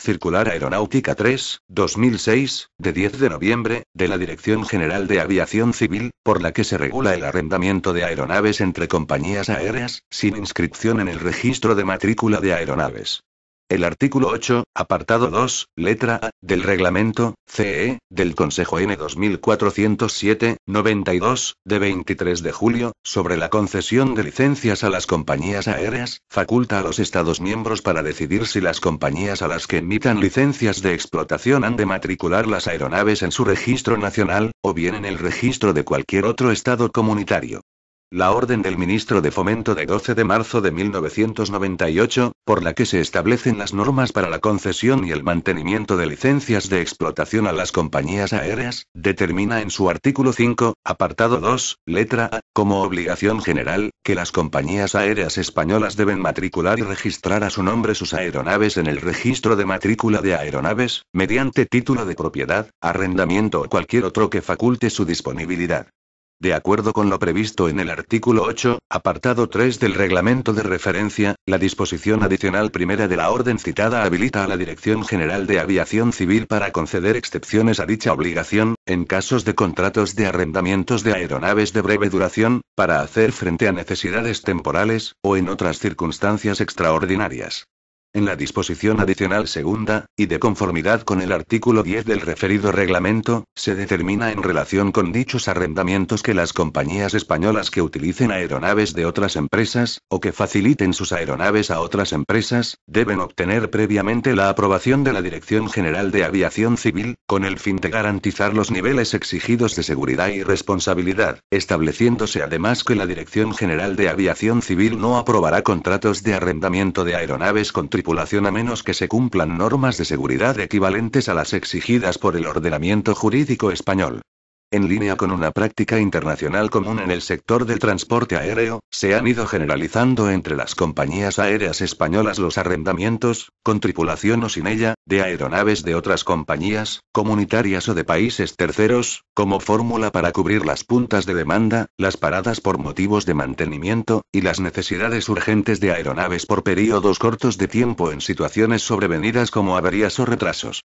Circular Aeronáutica 3, 2006, de 10 de noviembre, de la Dirección General de Aviación Civil, por la que se regula el arrendamiento de aeronaves entre compañías aéreas, sin inscripción en el registro de matrícula de aeronaves. El artículo 8, apartado 2, letra A, del reglamento, CE, del Consejo N 2407, 92, de 23 de julio, sobre la concesión de licencias a las compañías aéreas, faculta a los Estados miembros para decidir si las compañías a las que emitan licencias de explotación han de matricular las aeronaves en su registro nacional, o bien en el registro de cualquier otro Estado comunitario. La orden del ministro de Fomento de 12 de marzo de 1998, por la que se establecen las normas para la concesión y el mantenimiento de licencias de explotación a las compañías aéreas, determina en su artículo 5, apartado 2, letra A, como obligación general, que las compañías aéreas españolas deben matricular y registrar a su nombre sus aeronaves en el registro de matrícula de aeronaves, mediante título de propiedad, arrendamiento o cualquier otro que faculte su disponibilidad. De acuerdo con lo previsto en el artículo 8, apartado 3 del reglamento de referencia, la disposición adicional primera de la orden citada habilita a la Dirección General de Aviación Civil para conceder excepciones a dicha obligación, en casos de contratos de arrendamientos de aeronaves de breve duración, para hacer frente a necesidades temporales, o en otras circunstancias extraordinarias en la disposición adicional segunda, y de conformidad con el artículo 10 del referido reglamento, se determina en relación con dichos arrendamientos que las compañías españolas que utilicen aeronaves de otras empresas, o que faciliten sus aeronaves a otras empresas, deben obtener previamente la aprobación de la Dirección General de Aviación Civil, con el fin de garantizar los niveles exigidos de seguridad y responsabilidad, estableciéndose además que la Dirección General de Aviación Civil no aprobará contratos de arrendamiento de aeronaves con a menos que se cumplan normas de seguridad equivalentes a las exigidas por el ordenamiento jurídico español. En línea con una práctica internacional común en el sector del transporte aéreo, se han ido generalizando entre las compañías aéreas españolas los arrendamientos, con tripulación o sin ella, de aeronaves de otras compañías, comunitarias o de países terceros, como fórmula para cubrir las puntas de demanda, las paradas por motivos de mantenimiento, y las necesidades urgentes de aeronaves por periodos cortos de tiempo en situaciones sobrevenidas como averías o retrasos.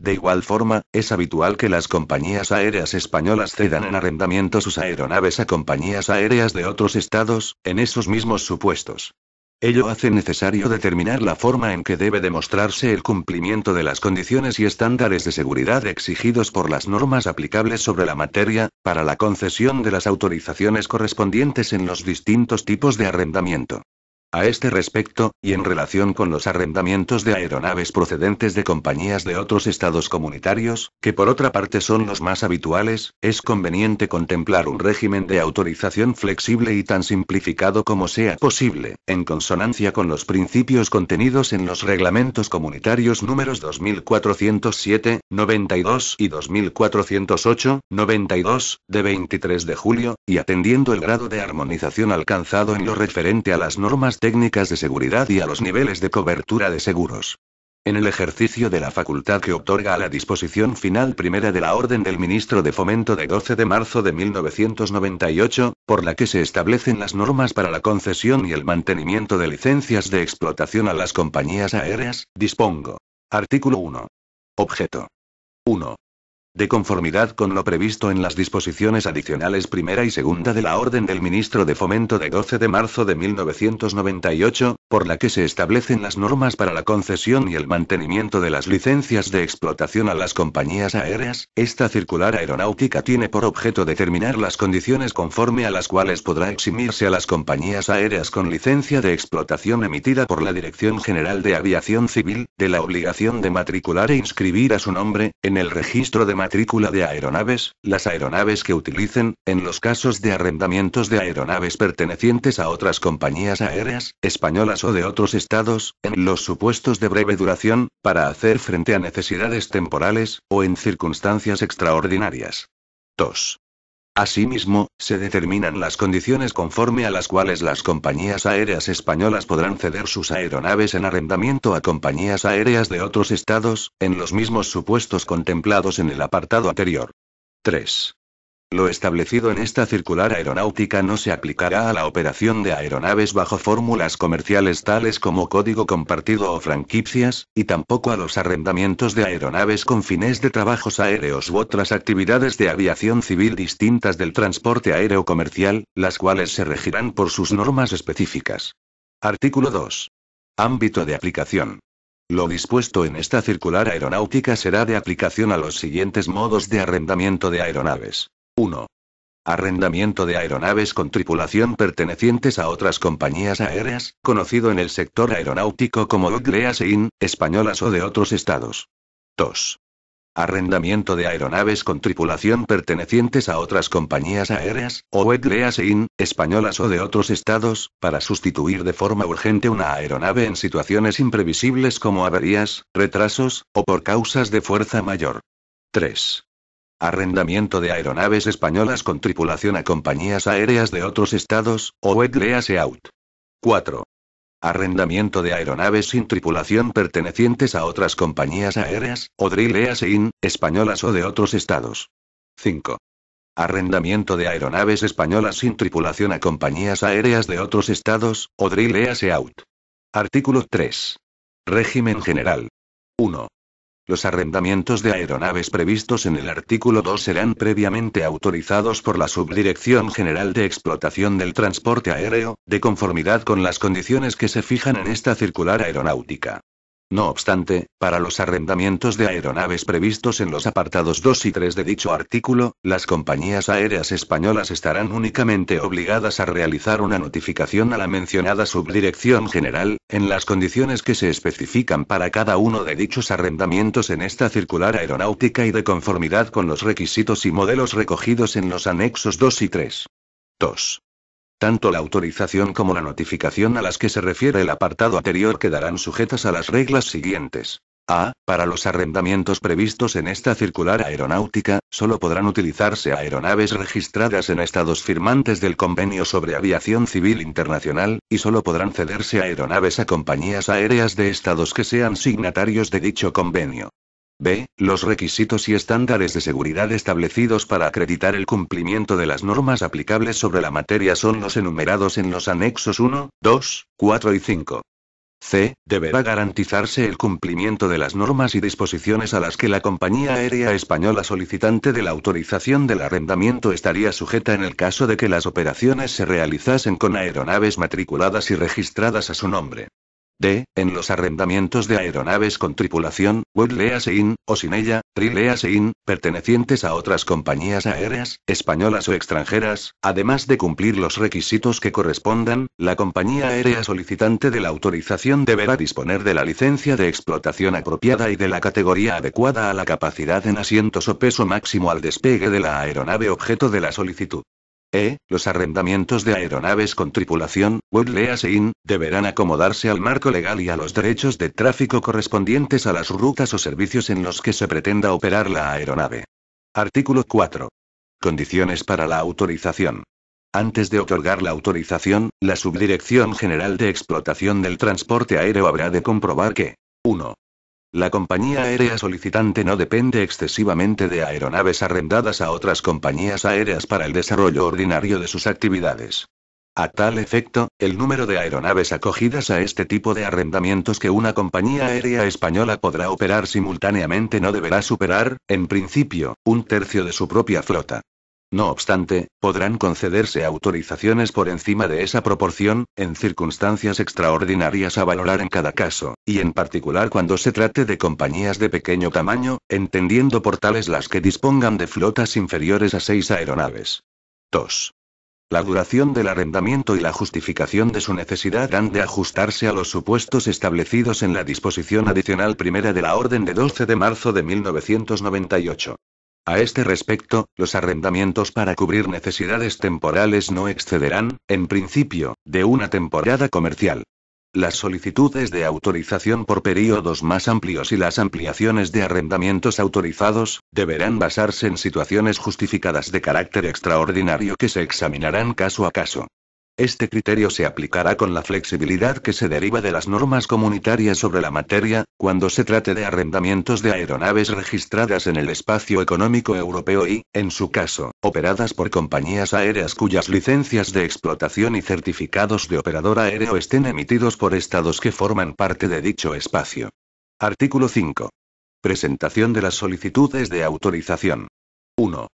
De igual forma, es habitual que las compañías aéreas españolas cedan en arrendamiento sus aeronaves a compañías aéreas de otros estados, en esos mismos supuestos. Ello hace necesario determinar la forma en que debe demostrarse el cumplimiento de las condiciones y estándares de seguridad exigidos por las normas aplicables sobre la materia, para la concesión de las autorizaciones correspondientes en los distintos tipos de arrendamiento. A este respecto, y en relación con los arrendamientos de aeronaves procedentes de compañías de otros estados comunitarios, que por otra parte son los más habituales, es conveniente contemplar un régimen de autorización flexible y tan simplificado como sea posible, en consonancia con los principios contenidos en los reglamentos comunitarios números 2407, 92 y 2408, 92, de 23 de julio, y atendiendo el grado de armonización alcanzado en lo referente a las normas técnicas de seguridad y a los niveles de cobertura de seguros. En el ejercicio de la facultad que otorga a la disposición final primera de la Orden del Ministro de Fomento de 12 de marzo de 1998, por la que se establecen las normas para la concesión y el mantenimiento de licencias de explotación a las compañías aéreas, dispongo. Artículo 1. Objeto. 1 de conformidad con lo previsto en las disposiciones adicionales primera y segunda de la Orden del Ministro de Fomento de 12 de marzo de 1998, por la que se establecen las normas para la concesión y el mantenimiento de las licencias de explotación a las compañías aéreas, esta circular aeronáutica tiene por objeto determinar las condiciones conforme a las cuales podrá eximirse a las compañías aéreas con licencia de explotación emitida por la Dirección General de Aviación Civil, de la obligación de matricular e inscribir a su nombre, en el registro de matrícula de aeronaves, las aeronaves que utilicen, en los casos de arrendamientos de aeronaves pertenecientes a otras compañías aéreas, españolas o de otros estados, en los supuestos de breve duración, para hacer frente a necesidades temporales, o en circunstancias extraordinarias. 2. Asimismo, se determinan las condiciones conforme a las cuales las compañías aéreas españolas podrán ceder sus aeronaves en arrendamiento a compañías aéreas de otros estados, en los mismos supuestos contemplados en el apartado anterior. 3. Lo establecido en esta circular aeronáutica no se aplicará a la operación de aeronaves bajo fórmulas comerciales tales como código compartido o franquicias, y tampoco a los arrendamientos de aeronaves con fines de trabajos aéreos u otras actividades de aviación civil distintas del transporte aéreo comercial, las cuales se regirán por sus normas específicas. Artículo 2. Ámbito de aplicación. Lo dispuesto en esta circular aeronáutica será de aplicación a los siguientes modos de arrendamiento de aeronaves. 1. Arrendamiento de aeronaves con tripulación pertenecientes a otras compañías aéreas, conocido en el sector aeronáutico como DOC IN, españolas o de otros estados. 2. Arrendamiento de aeronaves con tripulación pertenecientes a otras compañías aéreas, o in españolas o de otros estados, para sustituir de forma urgente una aeronave en situaciones imprevisibles como averías, retrasos, o por causas de fuerza mayor. 3 arrendamiento de aeronaves españolas con tripulación a compañías aéreas de otros estados, o lease out. 4. Arrendamiento de aeronaves sin tripulación pertenecientes a otras compañías aéreas, o lease in, españolas o de otros estados. 5. Arrendamiento de aeronaves españolas sin tripulación a compañías aéreas de otros estados, o lease out. Artículo 3. Régimen general. 1. Los arrendamientos de aeronaves previstos en el artículo 2 serán previamente autorizados por la Subdirección General de Explotación del Transporte Aéreo, de conformidad con las condiciones que se fijan en esta circular aeronáutica. No obstante, para los arrendamientos de aeronaves previstos en los apartados 2 y 3 de dicho artículo, las compañías aéreas españolas estarán únicamente obligadas a realizar una notificación a la mencionada Subdirección General, en las condiciones que se especifican para cada uno de dichos arrendamientos en esta circular aeronáutica y de conformidad con los requisitos y modelos recogidos en los anexos 2 y 3. 2. Tanto la autorización como la notificación a las que se refiere el apartado anterior quedarán sujetas a las reglas siguientes. A. Para los arrendamientos previstos en esta circular aeronáutica, solo podrán utilizarse aeronaves registradas en estados firmantes del Convenio sobre Aviación Civil Internacional, y solo podrán cederse aeronaves a compañías aéreas de estados que sean signatarios de dicho convenio. B. Los requisitos y estándares de seguridad establecidos para acreditar el cumplimiento de las normas aplicables sobre la materia son los enumerados en los anexos 1, 2, 4 y 5. C. Deberá garantizarse el cumplimiento de las normas y disposiciones a las que la compañía aérea española solicitante de la autorización del arrendamiento estaría sujeta en el caso de que las operaciones se realizasen con aeronaves matriculadas y registradas a su nombre. D. En los arrendamientos de aeronaves con tripulación, webleasein, o sin ella, trileasein, pertenecientes a otras compañías aéreas, españolas o extranjeras, además de cumplir los requisitos que correspondan, la compañía aérea solicitante de la autorización deberá disponer de la licencia de explotación apropiada y de la categoría adecuada a la capacidad en asientos o peso máximo al despegue de la aeronave objeto de la solicitud. E, los arrendamientos de aeronaves con tripulación, lease IN, deberán acomodarse al marco legal y a los derechos de tráfico correspondientes a las rutas o servicios en los que se pretenda operar la aeronave. Artículo 4. Condiciones para la autorización. Antes de otorgar la autorización, la Subdirección General de Explotación del Transporte Aéreo habrá de comprobar que 1. La compañía aérea solicitante no depende excesivamente de aeronaves arrendadas a otras compañías aéreas para el desarrollo ordinario de sus actividades. A tal efecto, el número de aeronaves acogidas a este tipo de arrendamientos que una compañía aérea española podrá operar simultáneamente no deberá superar, en principio, un tercio de su propia flota. No obstante, podrán concederse autorizaciones por encima de esa proporción, en circunstancias extraordinarias a valorar en cada caso, y en particular cuando se trate de compañías de pequeño tamaño, entendiendo por tales las que dispongan de flotas inferiores a seis aeronaves. 2. La duración del arrendamiento y la justificación de su necesidad han de ajustarse a los supuestos establecidos en la disposición adicional primera de la Orden de 12 de marzo de 1998. A este respecto, los arrendamientos para cubrir necesidades temporales no excederán, en principio, de una temporada comercial. Las solicitudes de autorización por períodos más amplios y las ampliaciones de arrendamientos autorizados, deberán basarse en situaciones justificadas de carácter extraordinario que se examinarán caso a caso. Este criterio se aplicará con la flexibilidad que se deriva de las normas comunitarias sobre la materia, cuando se trate de arrendamientos de aeronaves registradas en el espacio económico europeo y, en su caso, operadas por compañías aéreas cuyas licencias de explotación y certificados de operador aéreo estén emitidos por estados que forman parte de dicho espacio. Artículo 5. Presentación de las solicitudes de autorización. 1.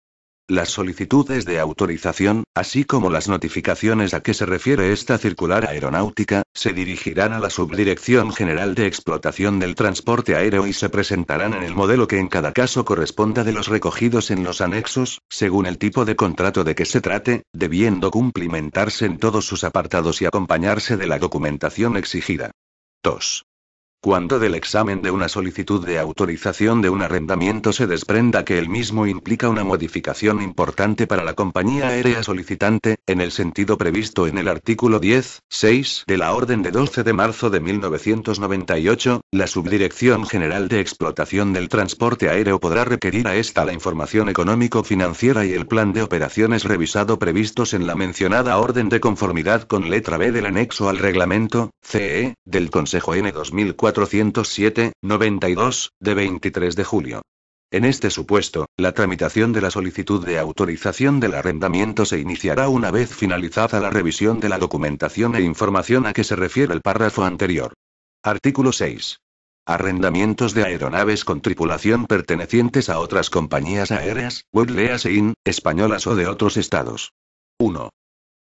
Las solicitudes de autorización, así como las notificaciones a que se refiere esta circular aeronáutica, se dirigirán a la Subdirección General de Explotación del Transporte Aéreo y se presentarán en el modelo que en cada caso corresponda de los recogidos en los anexos, según el tipo de contrato de que se trate, debiendo cumplimentarse en todos sus apartados y acompañarse de la documentación exigida. 2. Cuando del examen de una solicitud de autorización de un arrendamiento se desprenda que el mismo implica una modificación importante para la compañía aérea solicitante, en el sentido previsto en el artículo 10, 6 de la Orden de 12 de marzo de 1998, la Subdirección General de Explotación del Transporte Aéreo podrá requerir a esta la información económico-financiera y el plan de operaciones revisado previstos en la mencionada orden de conformidad con letra B del anexo al reglamento, CE, del Consejo N 2004. 407, 92, de 23 de julio. En este supuesto, la tramitación de la solicitud de autorización del arrendamiento se iniciará una vez finalizada la revisión de la documentación e información a que se refiere el párrafo anterior. Artículo 6. Arrendamientos de aeronaves con tripulación pertenecientes a otras compañías aéreas, e IN, españolas o de otros estados. 1.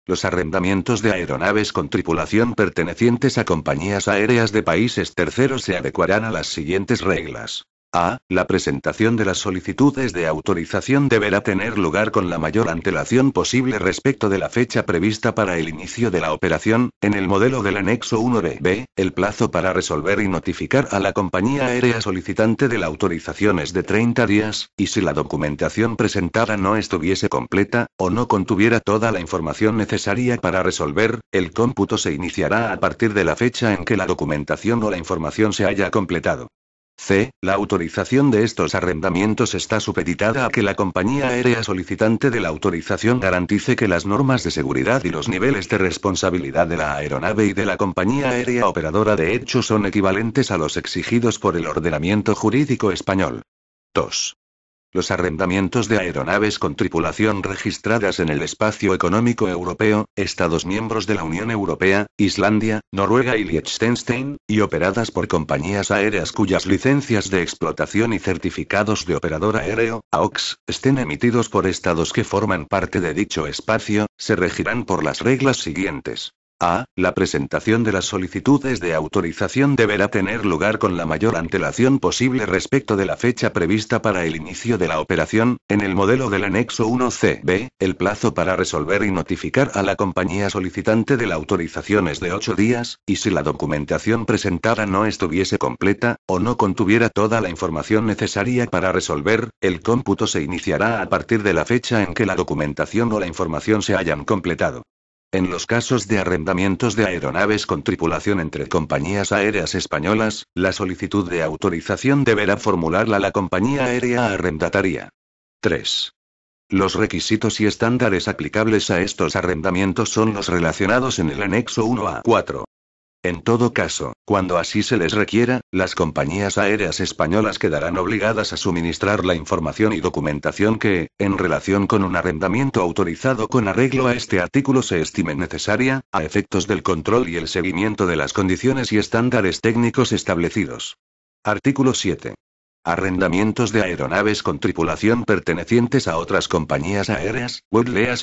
Los arrendamientos de aeronaves con tripulación pertenecientes a compañías aéreas de países terceros se adecuarán a las siguientes reglas. A. La presentación de las solicitudes de autorización deberá tener lugar con la mayor antelación posible respecto de la fecha prevista para el inicio de la operación. En el modelo del anexo 1B, B, el plazo para resolver y notificar a la compañía aérea solicitante de la autorización es de 30 días, y si la documentación presentada no estuviese completa, o no contuviera toda la información necesaria para resolver, el cómputo se iniciará a partir de la fecha en que la documentación o la información se haya completado. C. La autorización de estos arrendamientos está supeditada a que la compañía aérea solicitante de la autorización garantice que las normas de seguridad y los niveles de responsabilidad de la aeronave y de la compañía aérea operadora de hecho son equivalentes a los exigidos por el ordenamiento jurídico español. 2. Los arrendamientos de aeronaves con tripulación registradas en el espacio económico europeo, Estados miembros de la Unión Europea, Islandia, Noruega y Liechtenstein, y operadas por compañías aéreas cuyas licencias de explotación y certificados de operador aéreo, AOX, estén emitidos por estados que forman parte de dicho espacio, se regirán por las reglas siguientes. A. La presentación de las solicitudes de autorización deberá tener lugar con la mayor antelación posible respecto de la fecha prevista para el inicio de la operación. En el modelo del anexo 1C. El plazo para resolver y notificar a la compañía solicitante de la autorización es de 8 días, y si la documentación presentada no estuviese completa, o no contuviera toda la información necesaria para resolver, el cómputo se iniciará a partir de la fecha en que la documentación o la información se hayan completado. En los casos de arrendamientos de aeronaves con tripulación entre compañías aéreas españolas, la solicitud de autorización deberá formularla la compañía aérea arrendataria. 3. Los requisitos y estándares aplicables a estos arrendamientos son los relacionados en el anexo 1 a 4. En todo caso, cuando así se les requiera, las compañías aéreas españolas quedarán obligadas a suministrar la información y documentación que, en relación con un arrendamiento autorizado con arreglo a este artículo, se estime necesaria, a efectos del control y el seguimiento de las condiciones y estándares técnicos establecidos. Artículo 7 arrendamientos de aeronaves con tripulación pertenecientes a otras compañías aéreas,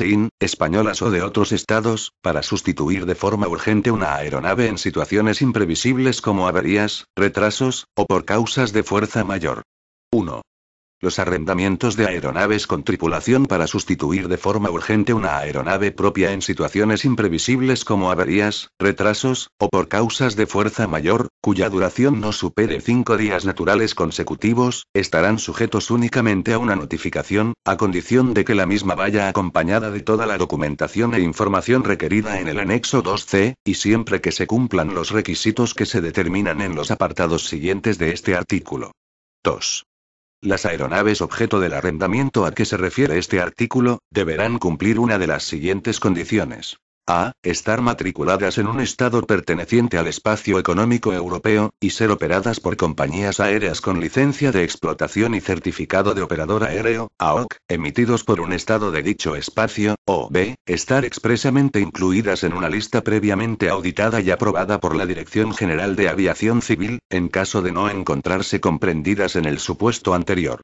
in, españolas o de otros estados, para sustituir de forma urgente una aeronave en situaciones imprevisibles como averías, retrasos, o por causas de fuerza mayor. 1. Los arrendamientos de aeronaves con tripulación para sustituir de forma urgente una aeronave propia en situaciones imprevisibles como averías, retrasos, o por causas de fuerza mayor, cuya duración no supere cinco días naturales consecutivos, estarán sujetos únicamente a una notificación, a condición de que la misma vaya acompañada de toda la documentación e información requerida en el anexo 2C, y siempre que se cumplan los requisitos que se determinan en los apartados siguientes de este artículo. 2. Las aeronaves objeto del arrendamiento a que se refiere este artículo, deberán cumplir una de las siguientes condiciones. A. Estar matriculadas en un estado perteneciente al espacio económico europeo, y ser operadas por compañías aéreas con licencia de explotación y certificado de operador aéreo, AOC, emitidos por un estado de dicho espacio, o B. Estar expresamente incluidas en una lista previamente auditada y aprobada por la Dirección General de Aviación Civil, en caso de no encontrarse comprendidas en el supuesto anterior.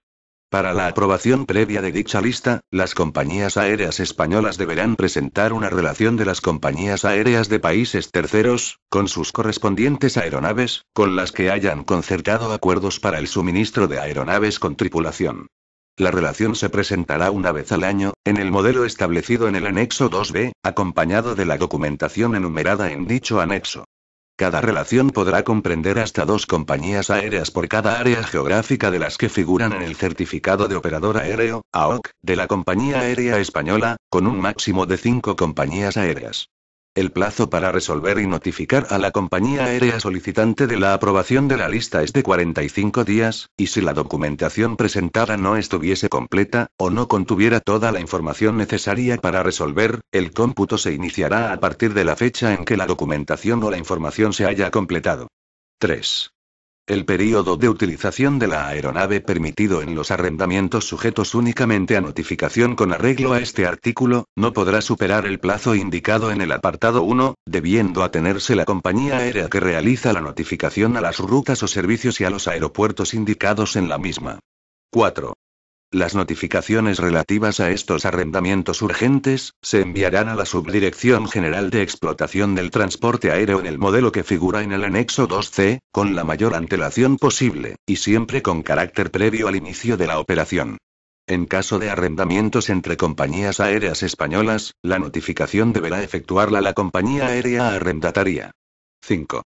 Para la aprobación previa de dicha lista, las compañías aéreas españolas deberán presentar una relación de las compañías aéreas de países terceros, con sus correspondientes aeronaves, con las que hayan concertado acuerdos para el suministro de aeronaves con tripulación. La relación se presentará una vez al año, en el modelo establecido en el anexo 2B, acompañado de la documentación enumerada en dicho anexo. Cada relación podrá comprender hasta dos compañías aéreas por cada área geográfica de las que figuran en el certificado de operador aéreo, AOC, de la Compañía Aérea Española, con un máximo de cinco compañías aéreas. El plazo para resolver y notificar a la compañía aérea solicitante de la aprobación de la lista es de 45 días, y si la documentación presentada no estuviese completa, o no contuviera toda la información necesaria para resolver, el cómputo se iniciará a partir de la fecha en que la documentación o la información se haya completado. 3. El período de utilización de la aeronave permitido en los arrendamientos sujetos únicamente a notificación con arreglo a este artículo, no podrá superar el plazo indicado en el apartado 1, debiendo atenerse la compañía aérea que realiza la notificación a las rutas o servicios y a los aeropuertos indicados en la misma. 4. Las notificaciones relativas a estos arrendamientos urgentes, se enviarán a la Subdirección General de Explotación del Transporte Aéreo en el modelo que figura en el anexo 2C, con la mayor antelación posible, y siempre con carácter previo al inicio de la operación. En caso de arrendamientos entre compañías aéreas españolas, la notificación deberá efectuarla la compañía aérea arrendataria. 5.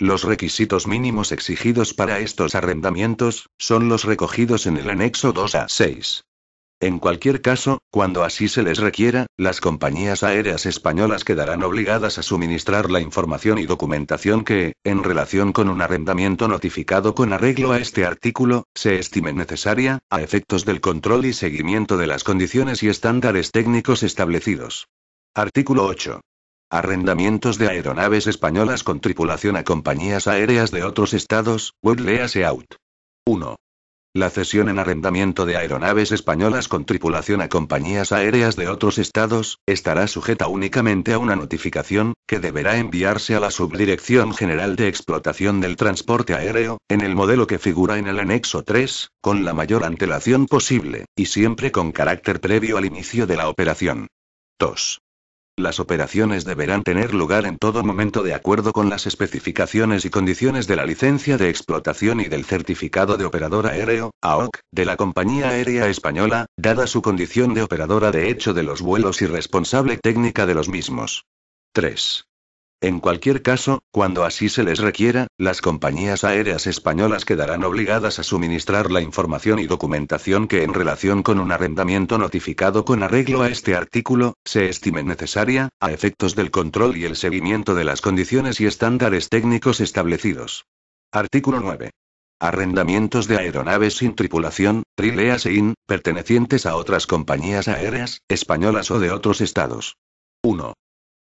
Los requisitos mínimos exigidos para estos arrendamientos, son los recogidos en el anexo 2 a 6. En cualquier caso, cuando así se les requiera, las compañías aéreas españolas quedarán obligadas a suministrar la información y documentación que, en relación con un arrendamiento notificado con arreglo a este artículo, se estime necesaria, a efectos del control y seguimiento de las condiciones y estándares técnicos establecidos. Artículo 8. Arrendamientos de aeronaves españolas con tripulación a compañías aéreas de otros estados, web out. 1. La cesión en arrendamiento de aeronaves españolas con tripulación a compañías aéreas de otros estados, estará sujeta únicamente a una notificación, que deberá enviarse a la Subdirección General de Explotación del Transporte Aéreo, en el modelo que figura en el anexo 3, con la mayor antelación posible, y siempre con carácter previo al inicio de la operación. 2. Las operaciones deberán tener lugar en todo momento de acuerdo con las especificaciones y condiciones de la licencia de explotación y del certificado de operador aéreo, AOC, de la Compañía Aérea Española, dada su condición de operadora de hecho de los vuelos y responsable técnica de los mismos. 3. En cualquier caso, cuando así se les requiera, las compañías aéreas españolas quedarán obligadas a suministrar la información y documentación que en relación con un arrendamiento notificado con arreglo a este artículo, se estime necesaria, a efectos del control y el seguimiento de las condiciones y estándares técnicos establecidos. Artículo 9 arrendamientos de aeronaves sin tripulación, trileas e IN, pertenecientes a otras compañías aéreas, españolas o de otros estados. 1.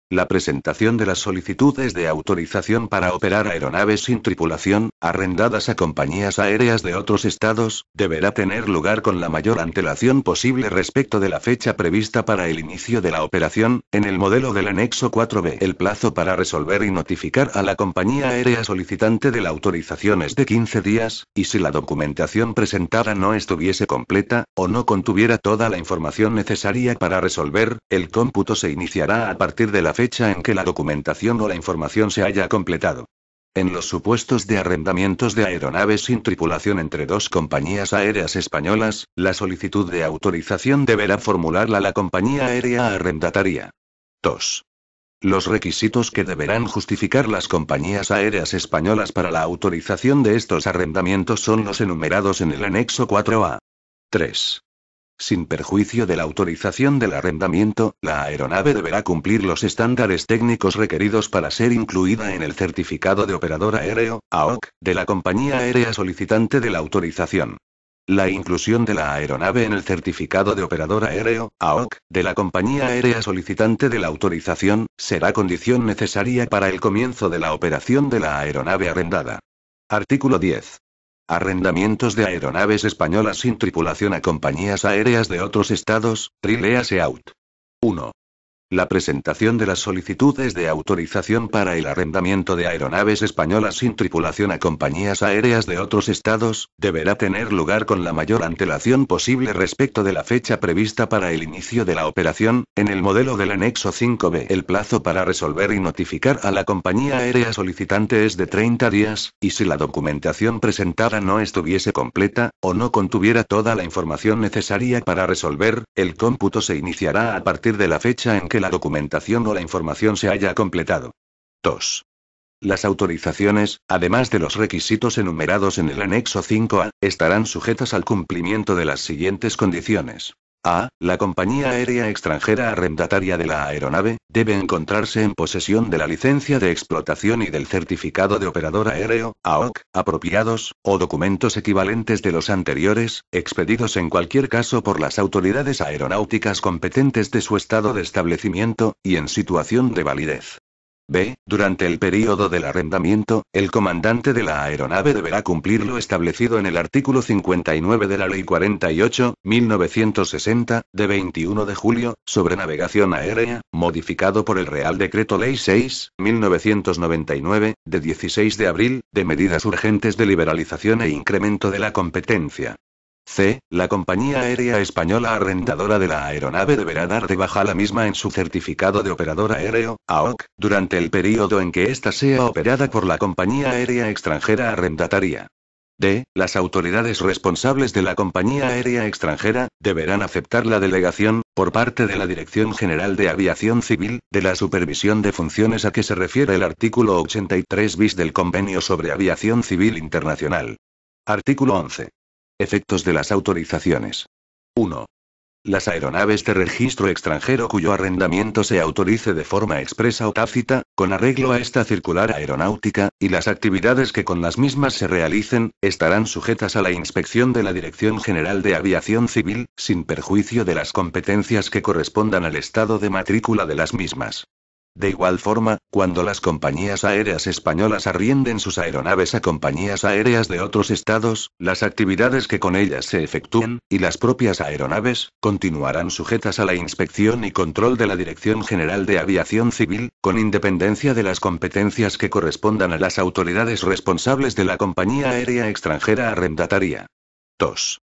La presentación de las solicitudes de autorización para operar aeronaves sin tripulación, arrendadas a compañías aéreas de otros estados, deberá tener lugar con la mayor antelación posible respecto de la fecha prevista para el inicio de la operación. En el modelo del anexo 4b, el plazo para resolver y notificar a la compañía aérea solicitante de la autorización es de 15 días, y si la documentación presentada no estuviese completa, o no contuviera toda la información necesaria para resolver, el cómputo se iniciará a partir de la fecha en que la documentación o la información se haya completado. En los supuestos de arrendamientos de aeronaves sin tripulación entre dos compañías aéreas españolas, la solicitud de autorización deberá formularla la compañía aérea arrendataria. 2. Los requisitos que deberán justificar las compañías aéreas españolas para la autorización de estos arrendamientos son los enumerados en el anexo 4A. 3. Sin perjuicio de la autorización del arrendamiento, la aeronave deberá cumplir los estándares técnicos requeridos para ser incluida en el certificado de operador aéreo, AOC, de la compañía aérea solicitante de la autorización. La inclusión de la aeronave en el certificado de operador aéreo, AOC, de la compañía aérea solicitante de la autorización, será condición necesaria para el comienzo de la operación de la aeronave arrendada. Artículo 10. Arrendamientos de aeronaves españolas sin tripulación a compañías aéreas de otros estados, Trilease Out. 1. La presentación de las solicitudes de autorización para el arrendamiento de aeronaves españolas sin tripulación a compañías aéreas de otros estados, deberá tener lugar con la mayor antelación posible respecto de la fecha prevista para el inicio de la operación, en el modelo del anexo 5b. El plazo para resolver y notificar a la compañía aérea solicitante es de 30 días, y si la documentación presentada no estuviese completa, o no contuviera toda la información necesaria para resolver, el cómputo se iniciará a partir de la fecha en que la documentación o la información se haya completado. 2. Las autorizaciones, además de los requisitos enumerados en el anexo 5A, estarán sujetas al cumplimiento de las siguientes condiciones. A, la compañía aérea extranjera arrendataria de la aeronave, debe encontrarse en posesión de la licencia de explotación y del certificado de operador aéreo, AOC, apropiados, o documentos equivalentes de los anteriores, expedidos en cualquier caso por las autoridades aeronáuticas competentes de su estado de establecimiento, y en situación de validez. B. Durante el período del arrendamiento, el comandante de la aeronave deberá cumplir lo establecido en el artículo 59 de la Ley 48, 1960, de 21 de julio, sobre navegación aérea, modificado por el Real Decreto Ley 6, 1999, de 16 de abril, de medidas urgentes de liberalización e incremento de la competencia. C. La compañía aérea española arrendadora de la aeronave deberá dar de baja la misma en su certificado de operador aéreo, AOC, durante el periodo en que ésta sea operada por la compañía aérea extranjera arrendataria. D. Las autoridades responsables de la compañía aérea extranjera deberán aceptar la delegación, por parte de la Dirección General de Aviación Civil, de la supervisión de funciones a que se refiere el artículo 83 bis del Convenio sobre Aviación Civil Internacional. Artículo 11. Efectos de las autorizaciones. 1. Las aeronaves de registro extranjero cuyo arrendamiento se autorice de forma expresa o tácita, con arreglo a esta circular aeronáutica, y las actividades que con las mismas se realicen, estarán sujetas a la inspección de la Dirección General de Aviación Civil, sin perjuicio de las competencias que correspondan al estado de matrícula de las mismas. De igual forma, cuando las compañías aéreas españolas arrienden sus aeronaves a compañías aéreas de otros estados, las actividades que con ellas se efectúen, y las propias aeronaves, continuarán sujetas a la inspección y control de la Dirección General de Aviación Civil, con independencia de las competencias que correspondan a las autoridades responsables de la compañía aérea extranjera arrendataria. 2.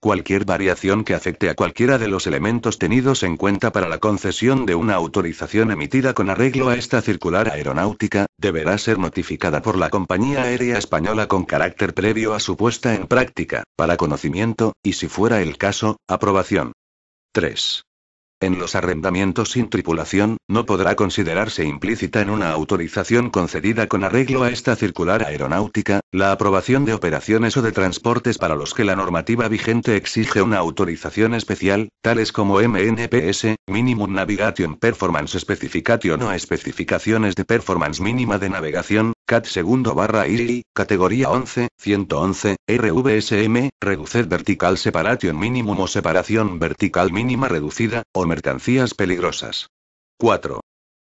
Cualquier variación que afecte a cualquiera de los elementos tenidos en cuenta para la concesión de una autorización emitida con arreglo a esta circular aeronáutica, deberá ser notificada por la compañía aérea española con carácter previo a su puesta en práctica, para conocimiento, y si fuera el caso, aprobación. 3. En los arrendamientos sin tripulación, no podrá considerarse implícita en una autorización concedida con arreglo a esta circular aeronáutica, la aprobación de operaciones o de transportes para los que la normativa vigente exige una autorización especial, tales como MNPS, Minimum Navigation Performance Specification o especificaciones de performance mínima de navegación, Cat segundo barra IRI, categoría 11, 111, RVSM, Reduced Vertical Separation Minimum o Separación Vertical Mínima Reducida, o Mercancías Peligrosas. 4.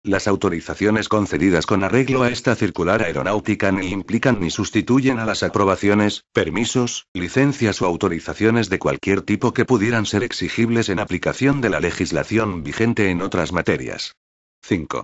Las autorizaciones concedidas con arreglo a esta circular aeronáutica ni implican ni sustituyen a las aprobaciones, permisos, licencias o autorizaciones de cualquier tipo que pudieran ser exigibles en aplicación de la legislación vigente en otras materias. 5.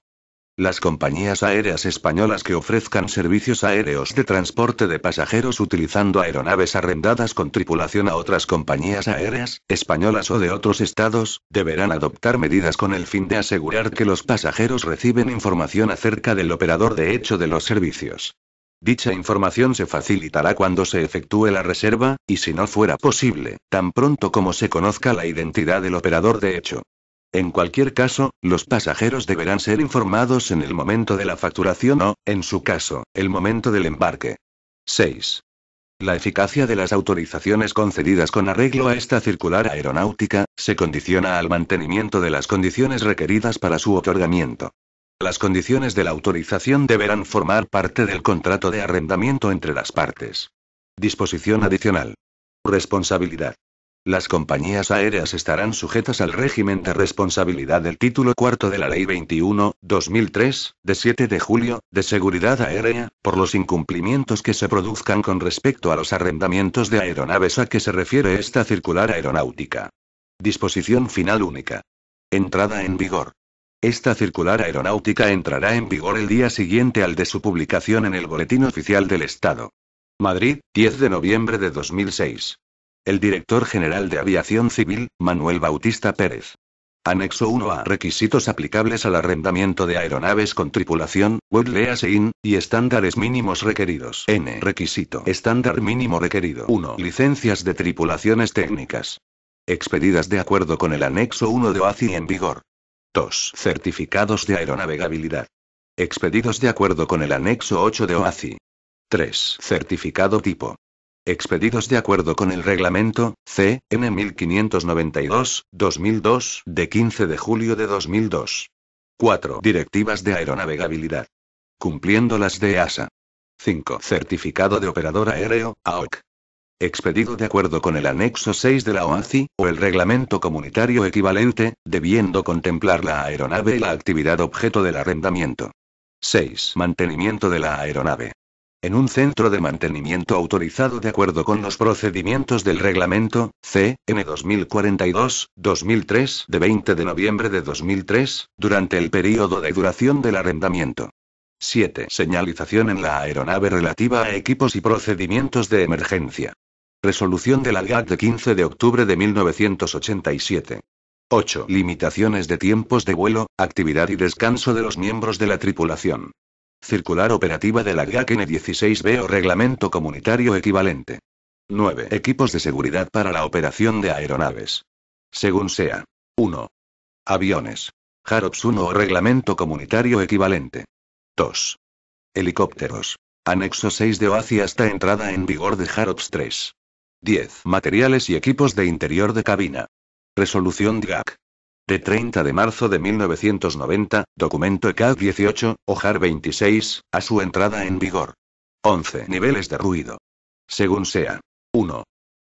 Las compañías aéreas españolas que ofrezcan servicios aéreos de transporte de pasajeros utilizando aeronaves arrendadas con tripulación a otras compañías aéreas, españolas o de otros estados, deberán adoptar medidas con el fin de asegurar que los pasajeros reciben información acerca del operador de hecho de los servicios. Dicha información se facilitará cuando se efectúe la reserva, y si no fuera posible, tan pronto como se conozca la identidad del operador de hecho. En cualquier caso, los pasajeros deberán ser informados en el momento de la facturación o, en su caso, el momento del embarque. 6. La eficacia de las autorizaciones concedidas con arreglo a esta circular aeronáutica, se condiciona al mantenimiento de las condiciones requeridas para su otorgamiento. Las condiciones de la autorización deberán formar parte del contrato de arrendamiento entre las partes. Disposición adicional. Responsabilidad. Las compañías aéreas estarán sujetas al régimen de responsabilidad del título cuarto de la Ley 21-2003, de 7 de julio, de seguridad aérea, por los incumplimientos que se produzcan con respecto a los arrendamientos de aeronaves a que se refiere esta circular aeronáutica. Disposición final única. Entrada en vigor. Esta circular aeronáutica entrará en vigor el día siguiente al de su publicación en el Boletín Oficial del Estado. Madrid, 10 de noviembre de 2006 el director general de Aviación Civil, Manuel Bautista Pérez. Anexo 1 a requisitos aplicables al arrendamiento de aeronaves con tripulación, lease IN, y estándares mínimos requeridos. N. Requisito. Estándar mínimo requerido. 1. Licencias de tripulaciones técnicas. Expedidas de acuerdo con el anexo 1 de OACI en vigor. 2. Certificados de aeronavegabilidad. Expedidos de acuerdo con el anexo 8 de OACI. 3. Certificado tipo expedidos de acuerdo con el reglamento Cn 1592-2002 de 15 de julio de 2002. 4. Directivas de aeronavegabilidad. Cumpliendo las de EASA. 5. Certificado de operador aéreo, AOC. Expedido de acuerdo con el anexo 6 de la OACI, o el reglamento comunitario equivalente, debiendo contemplar la aeronave y la actividad objeto del arrendamiento. 6. Mantenimiento de la aeronave. En un centro de mantenimiento autorizado de acuerdo con los procedimientos del reglamento, C. 2042-2003 de 20 de noviembre de 2003, durante el período de duración del arrendamiento. 7. Señalización en la aeronave relativa a equipos y procedimientos de emergencia. Resolución de la GAT de 15 de octubre de 1987. 8. Limitaciones de tiempos de vuelo, actividad y descanso de los miembros de la tripulación. Circular operativa de la GAC n 16B o reglamento comunitario equivalente. 9. Equipos de seguridad para la operación de aeronaves. Según sea. 1. Aviones. Jarops 1 o reglamento comunitario equivalente. 2. Helicópteros. Anexo 6 de OACI hasta entrada en vigor de HAROPS 3. 10. Materiales y equipos de interior de cabina. Resolución GAC de 30 de marzo de 1990, documento ECAD 18, OJAR 26, a su entrada en vigor. 11 niveles de ruido. Según sea. 1.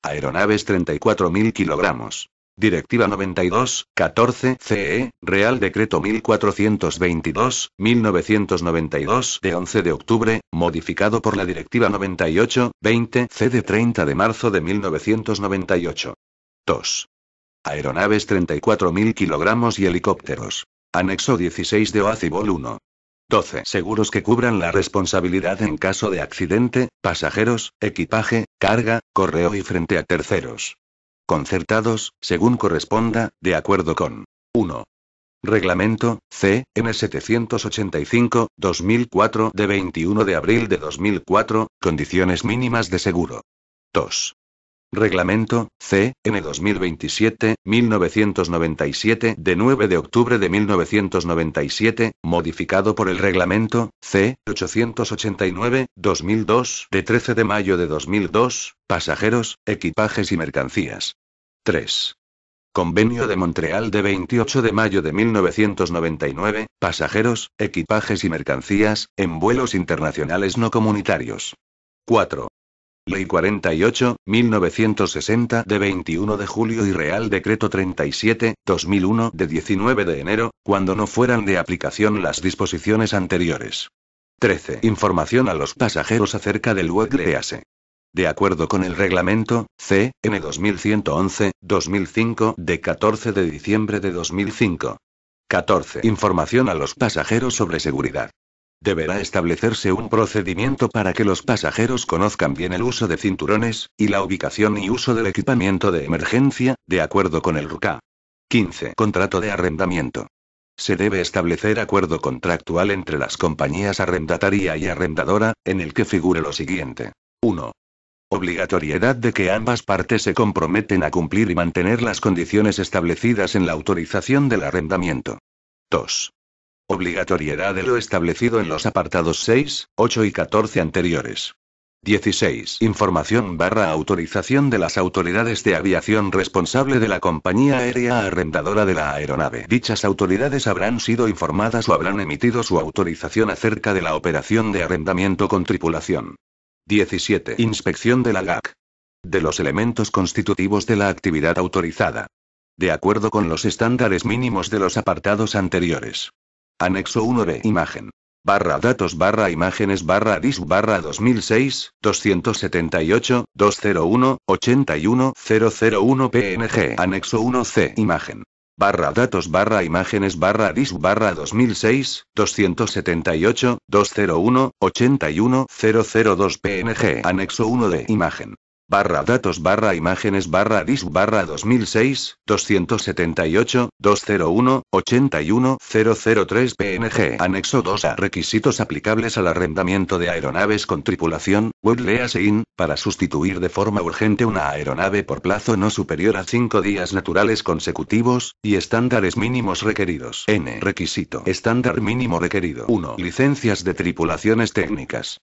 Aeronaves 34.000 kilogramos. Directiva 92, 14 CE, Real Decreto 1422, 1992 de 11 de octubre, modificado por la Directiva 98, 20 C de 30 de marzo de 1998. 2. Aeronaves 34.000 kg y helicópteros. Anexo 16 de Vol 1. 12. Seguros que cubran la responsabilidad en caso de accidente, pasajeros, equipaje, carga, correo y frente a terceros. Concertados, según corresponda, de acuerdo con 1. Reglamento, CN 785 2004, de 21 de abril de 2004, condiciones mínimas de seguro. 2. Reglamento, C, N 2027, 1997, de 9 de octubre de 1997, modificado por el Reglamento, C, 889, 2002, de 13 de mayo de 2002, pasajeros, equipajes y mercancías. 3. Convenio de Montreal de 28 de mayo de 1999, pasajeros, equipajes y mercancías, en vuelos internacionales no comunitarios. 4. Ley 48, 1960 de 21 de julio y Real Decreto 37, 2001 de 19 de enero, cuando no fueran de aplicación las disposiciones anteriores. 13. Información a los pasajeros acerca del WEGLEASE. E. De acuerdo con el reglamento CN 2111, 2005, de 14 de diciembre de 2005. 14. Información a los pasajeros sobre seguridad. Deberá establecerse un procedimiento para que los pasajeros conozcan bien el uso de cinturones, y la ubicación y uso del equipamiento de emergencia, de acuerdo con el RUCA. 15. Contrato de arrendamiento. Se debe establecer acuerdo contractual entre las compañías arrendataria y arrendadora, en el que figure lo siguiente. 1. Obligatoriedad de que ambas partes se comprometen a cumplir y mantener las condiciones establecidas en la autorización del arrendamiento. 2. Obligatoriedad de lo establecido en los apartados 6, 8 y 14 anteriores. 16. Información barra autorización de las autoridades de aviación responsable de la compañía aérea arrendadora de la aeronave. Dichas autoridades habrán sido informadas o habrán emitido su autorización acerca de la operación de arrendamiento con tripulación. 17. Inspección de la GAC. De los elementos constitutivos de la actividad autorizada. De acuerdo con los estándares mínimos de los apartados anteriores. Anexo 1 de imagen. Barra datos barra imágenes barra disc barra 2006, 278, 201, 81, 001 PNG. Anexo 1 C imagen barra datos barra imágenes barra disc barra 2006, 278, 201, 81, 002 png anexo 1 de imagen barra datos barra imágenes barra dis barra 2006, 278, 201, 81, PNG. Anexo 2 a requisitos aplicables al arrendamiento de aeronaves con tripulación, web e in, para sustituir de forma urgente una aeronave por plazo no superior a 5 días naturales consecutivos, y estándares mínimos requeridos. N. Requisito. Estándar mínimo requerido. 1. Licencias de tripulaciones técnicas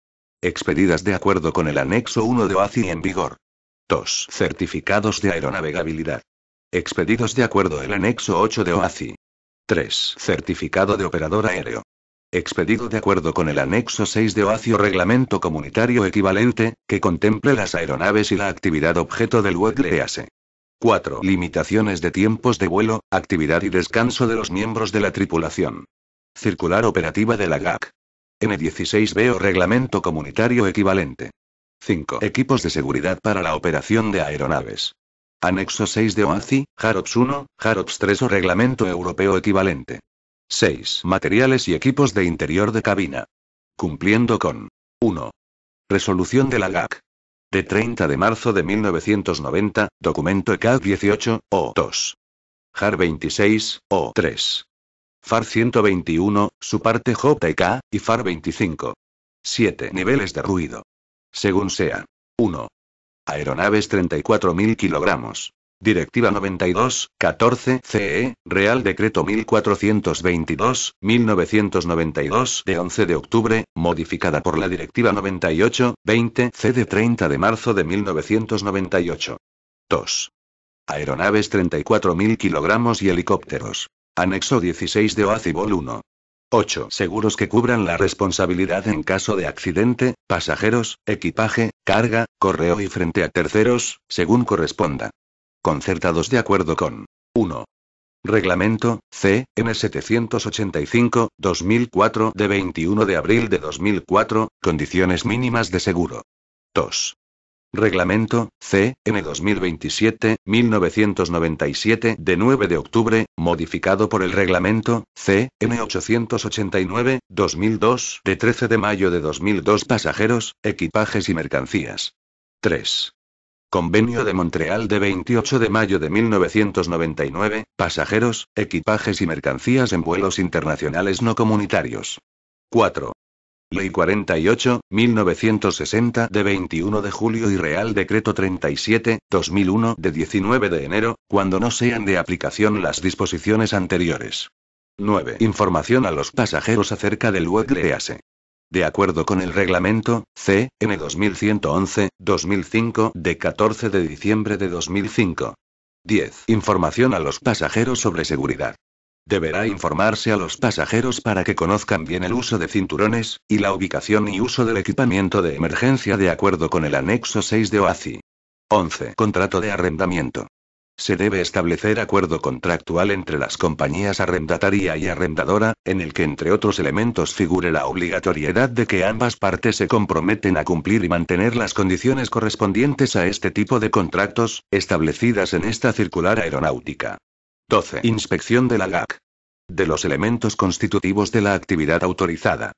expedidas de acuerdo con el anexo 1 de OACI en vigor. 2. Certificados de aeronavegabilidad. Expedidos de acuerdo el anexo 8 de OACI. 3. Certificado de operador aéreo. Expedido de acuerdo con el anexo 6 de OACI o reglamento comunitario equivalente, que contemple las aeronaves y la actividad objeto del WEGLEASE. 4. E e. Limitaciones de tiempos de vuelo, actividad y descanso de los miembros de la tripulación. Circular operativa de la GAC. N16 b o reglamento comunitario equivalente. 5. Equipos de seguridad para la operación de aeronaves. Anexo 6 de OACI, JAROPS 1, JAROPS 3 o reglamento europeo equivalente. 6. Materiales y equipos de interior de cabina. Cumpliendo con 1. Resolución de la GAC. De 30 de marzo de 1990, documento ECAD 18, O2. JAR 26, O3. FAR 121, su parte JK, y FAR 25. 7 niveles de ruido. Según sea. 1. Aeronaves 34.000 kg. Directiva 92, 14 CE, Real Decreto 1422, 1992 de 11 de octubre, modificada por la Directiva 98, 20 C de 30 de marzo de 1998. 2. Aeronaves 34.000 kg y helicópteros. Anexo 16 de Oacibol 1. 8. Seguros que cubran la responsabilidad en caso de accidente, pasajeros, equipaje, carga, correo y frente a terceros, según corresponda. Concertados de acuerdo con 1. Reglamento, CN 785 2004, de 21 de abril de 2004, condiciones mínimas de seguro. 2. Reglamento, C, N 2027, 1997, de 9 de octubre, modificado por el Reglamento, C, 889, 2002, de 13 de mayo de 2002, pasajeros, equipajes y mercancías. 3. Convenio de Montreal de 28 de mayo de 1999, pasajeros, equipajes y mercancías en vuelos internacionales no comunitarios. 4. Ley 48, 1960 de 21 de julio y Real Decreto 37, 2001 de 19 de enero, cuando no sean de aplicación las disposiciones anteriores. 9. Información a los pasajeros acerca del web e. De acuerdo con el reglamento CN 2111, 2005, de 14 de diciembre de 2005. 10. Información a los pasajeros sobre seguridad. Deberá informarse a los pasajeros para que conozcan bien el uso de cinturones, y la ubicación y uso del equipamiento de emergencia de acuerdo con el anexo 6 de OACI. 11. Contrato de arrendamiento. Se debe establecer acuerdo contractual entre las compañías arrendataria y arrendadora, en el que entre otros elementos figure la obligatoriedad de que ambas partes se comprometen a cumplir y mantener las condiciones correspondientes a este tipo de contratos, establecidas en esta circular aeronáutica. 12. Inspección de la GAC. De los elementos constitutivos de la actividad autorizada.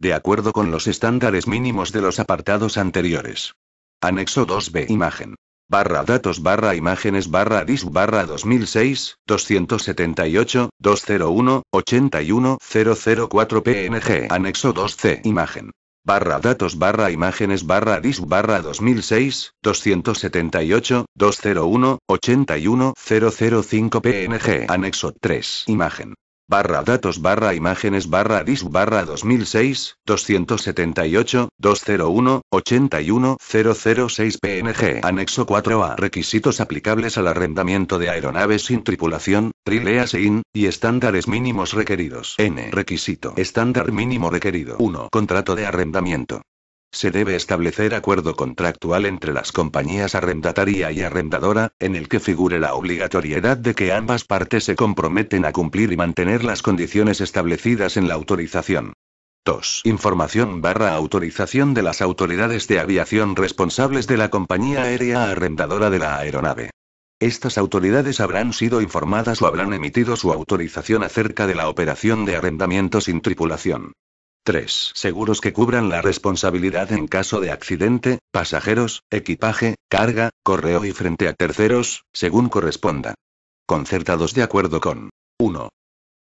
De acuerdo con los estándares mínimos de los apartados anteriores. Anexo 2b. Imagen. Barra datos barra imágenes barra dis barra 2006, 278, 201, 81, PNG. Anexo 2c. Imagen barra datos barra imágenes barra disco barra 2006, 278, 201, 81, 005 png anexo 3 imagen barra datos barra imágenes barra dis barra 2006, 278, 201, 81, 006 PNG. Anexo 4A. Requisitos aplicables al arrendamiento de aeronaves sin tripulación, trileas e IN, y estándares mínimos requeridos. N. Requisito. Estándar mínimo requerido. 1. Contrato de arrendamiento. Se debe establecer acuerdo contractual entre las compañías arrendataria y arrendadora, en el que figure la obligatoriedad de que ambas partes se comprometen a cumplir y mantener las condiciones establecidas en la autorización. 2. Información barra autorización de las autoridades de aviación responsables de la compañía aérea arrendadora de la aeronave. Estas autoridades habrán sido informadas o habrán emitido su autorización acerca de la operación de arrendamiento sin tripulación. 3. Seguros que cubran la responsabilidad en caso de accidente, pasajeros, equipaje, carga, correo y frente a terceros, según corresponda. Concertados de acuerdo con 1.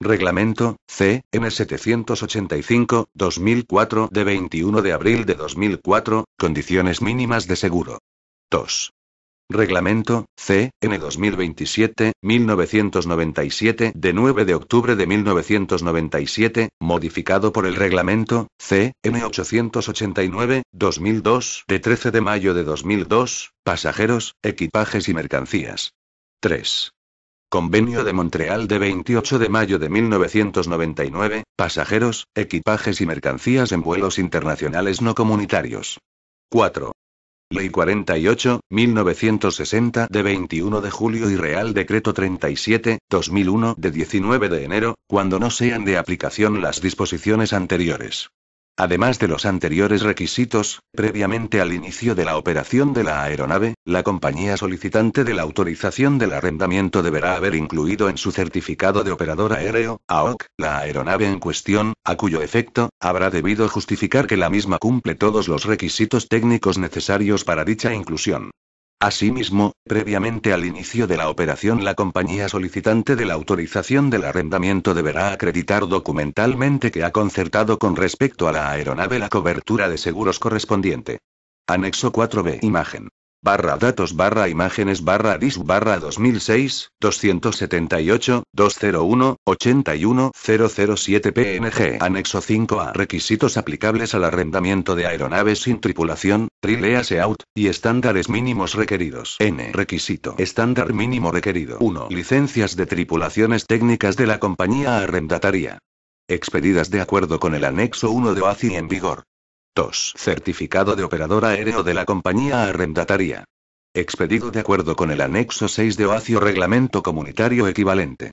Reglamento C. 785 2004 de 21 de abril de 2004, condiciones mínimas de seguro. 2. Reglamento, C.N 2027, 1997, de 9 de octubre de 1997, modificado por el Reglamento, C, 889, 2002, de 13 de mayo de 2002, pasajeros, equipajes y mercancías. 3. Convenio de Montreal de 28 de mayo de 1999, pasajeros, equipajes y mercancías en vuelos internacionales no comunitarios. 4. Ley 48, 1960 de 21 de julio y Real Decreto 37, 2001 de 19 de enero, cuando no sean de aplicación las disposiciones anteriores. Además de los anteriores requisitos, previamente al inicio de la operación de la aeronave, la compañía solicitante de la autorización del arrendamiento deberá haber incluido en su certificado de operador aéreo, AOC, la aeronave en cuestión, a cuyo efecto, habrá debido justificar que la misma cumple todos los requisitos técnicos necesarios para dicha inclusión. Asimismo, previamente al inicio de la operación la compañía solicitante de la autorización del arrendamiento deberá acreditar documentalmente que ha concertado con respecto a la aeronave la cobertura de seguros correspondiente. Anexo 4b Imagen barra datos barra imágenes barra dis barra 2006, 278, 201, 81, PNG Anexo 5 a requisitos aplicables al arrendamiento de aeronaves sin tripulación, trileas out, e y estándares mínimos requeridos. N. Requisito. Estándar mínimo requerido. 1. Licencias de tripulaciones técnicas de la compañía arrendataria expedidas de acuerdo con el anexo 1 de OACI en vigor. 2. Certificado de operador aéreo de la compañía arrendataria. Expedido de acuerdo con el anexo 6 de OACIO Reglamento Comunitario Equivalente.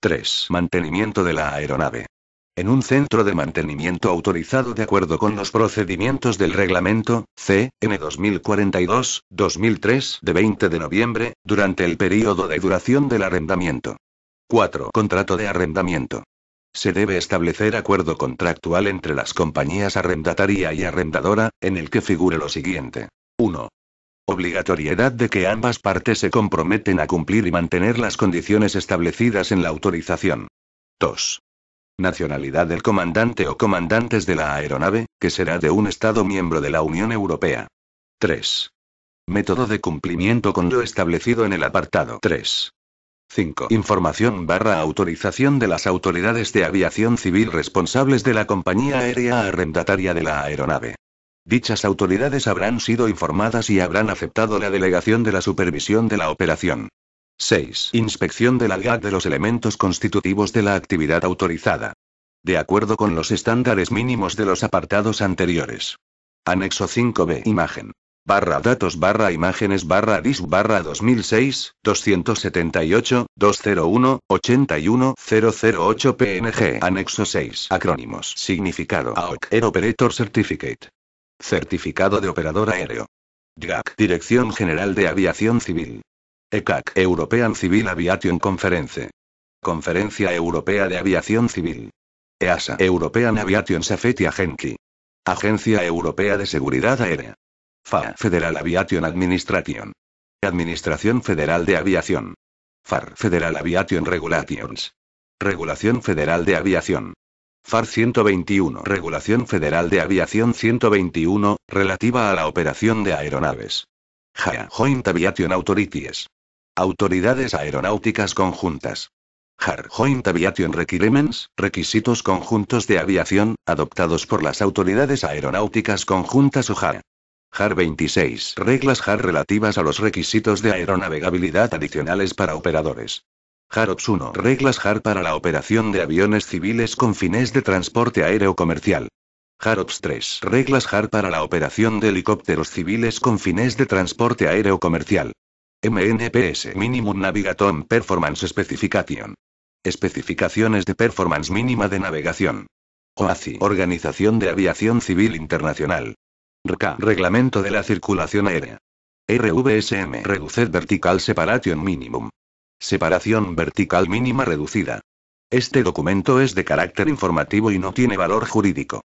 3. Mantenimiento de la aeronave. En un centro de mantenimiento autorizado de acuerdo con los procedimientos del reglamento Cn 2042-2003 de 20 de noviembre, durante el periodo de duración del arrendamiento. 4. Contrato de arrendamiento. Se debe establecer acuerdo contractual entre las compañías arrendataria y arrendadora, en el que figure lo siguiente. 1. Obligatoriedad de que ambas partes se comprometen a cumplir y mantener las condiciones establecidas en la autorización. 2. Nacionalidad del comandante o comandantes de la aeronave, que será de un Estado miembro de la Unión Europea. 3. Método de cumplimiento con lo establecido en el apartado 3. 5. Información barra autorización de las autoridades de aviación civil responsables de la compañía aérea arrendataria de la aeronave. Dichas autoridades habrán sido informadas y habrán aceptado la delegación de la supervisión de la operación. 6. Inspección de la de los elementos constitutivos de la actividad autorizada. De acuerdo con los estándares mínimos de los apartados anteriores. Anexo 5b. Imagen barra datos barra imágenes barra dis barra 2006, 278, 201, 81, 008 PNG Anexo 6 Acrónimos Significado AOC Air Operator Certificate Certificado de Operador Aéreo DGAC Dirección General de Aviación Civil ECAC European Civil Aviation Conference Conferencia Europea de Aviación Civil EASA European Aviation Safety Agency Agencia Europea de Seguridad Aérea FAA Federal Aviation Administration. Administración Federal de Aviación. FAR Federal Aviation Regulations. Regulación Federal de Aviación. FAR 121 Regulación Federal de Aviación 121, relativa a la operación de aeronaves. JAA Joint Aviation Authorities. Autoridades Aeronáuticas Conjuntas. JAR Joint Aviation Requirements, requisitos conjuntos de aviación, adoptados por las autoridades aeronáuticas conjuntas o JAA. JAR 26. Reglas JAR relativas a los requisitos de aeronavegabilidad adicionales para operadores. OPS 1. Reglas JAR para la operación de aviones civiles con fines de transporte aéreo comercial. OPS 3. Reglas JAR para la operación de helicópteros civiles con fines de transporte aéreo comercial. MNPS Minimum Navigation Performance Specification. Especificaciones de performance mínima de navegación. OACI Organización de Aviación Civil Internacional. Reglamento de la Circulación Aérea. RVSM Reduced Vertical Separation Minimum. Separación vertical mínima reducida. Este documento es de carácter informativo y no tiene valor jurídico.